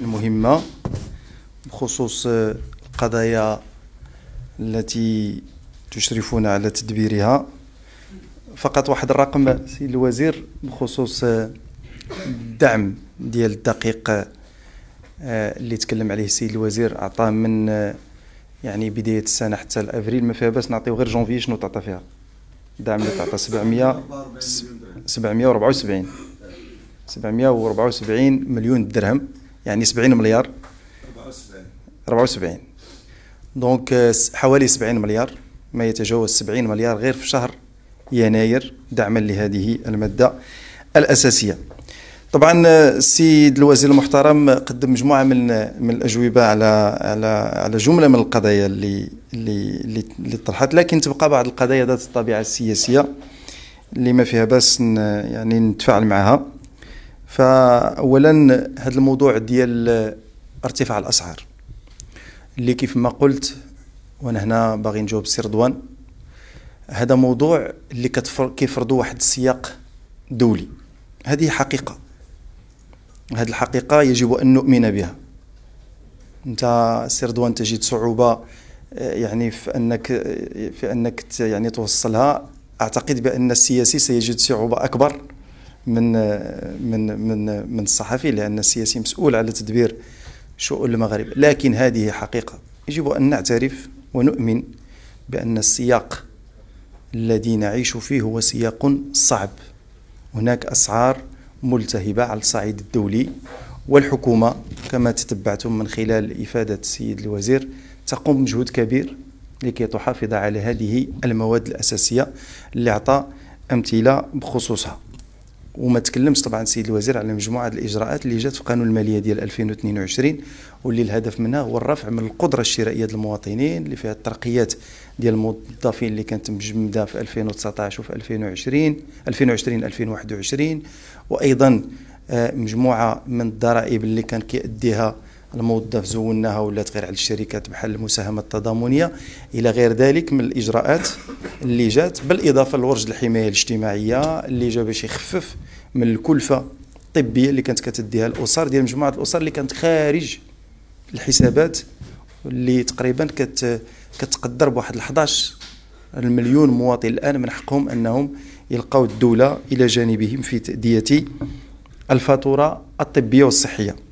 المهمة بخصوص القضايا التي تشرفون على تدبيرها فقط واحد الرقم سي الوزير بخصوص الدعم ديال الدقيق آه، اللي تكلم عليه السيد الوزير عطاه من آه، يعني بدايه السنه حتى لافريل ما فيها باس نعطيو غير جونفي شنو تعطى فيها الدعم اللي تعطى 700 774 774 مليون درهم يعني 70 مليار 74 74 دونك حوالي 70 مليار ما يتجاوز 70 مليار غير في شهر يناير دعما لهذه المادة الأساسية طبعا آه، السيد الوزير المحترم قدم مجموعه من من الاجوبه على على على جمله من القضايا اللي اللي اللي طرحت لكن تبقى بعض القضايا ذات الطبيعه السياسيه اللي ما فيها باس يعني نتفاعل معها فاولا هذا الموضوع ديال ارتفاع الاسعار اللي كيف ما قلت وانا هنا باغي نجاوب السي رضوان هذا موضوع اللي كيفرضوا واحد السياق دولي هذه حقيقه هذه الحقيقه يجب ان نؤمن بها انت السي رضوان تجد صعوبه آه، يعني في انك آه، في انك يعني توصلها اعتقد بان السياسي سيجد صعوبه اكبر من من من من الصحفي لان السياسي مسؤول على تدبير شؤون المغرب لكن هذه حقيقه يجب ان نعترف ونؤمن بان السياق الذي نعيش فيه هو سياق صعب هناك اسعار ملتهبه على الصعيد الدولي والحكومه كما تتبعتم من خلال افاده السيد الوزير تقوم بمجهود كبير لكي تحافظ على هذه المواد الاساسيه اللي اعطى امثله بخصوصها وما تكلمش طبعا السيد الوزير على مجموعه الاجراءات اللي جات في قانون الماليه ديال 2022 واللي الهدف منها هو الرفع من القدره الشرائيه للمواطنين اللي فيها الترقيات ديال الموظفين اللي كانت مجمده في 2019 وفي 2020 2020 2021 وايضا آه، مجموعه من الضرائب اللي كان كيأديها الموظف زولناها ولات غير على الشركات بحال المساهمه التضامنيه الى غير ذلك من الاجراءات اللي جات بالاضافه لورج الحمايه الاجتماعيه اللي جا باش يخفف من الكلفه الطبيه اللي كانت كتديها الاسر ديال مجموعه الاسر اللي كانت خارج الحسابات اللي تقريبا كت كتقدر بواحد 11 المليون مواطن الان من حقهم انهم يلقاو الدوله الى جانبهم في تاديه الفاتوره الطبيه والصحيه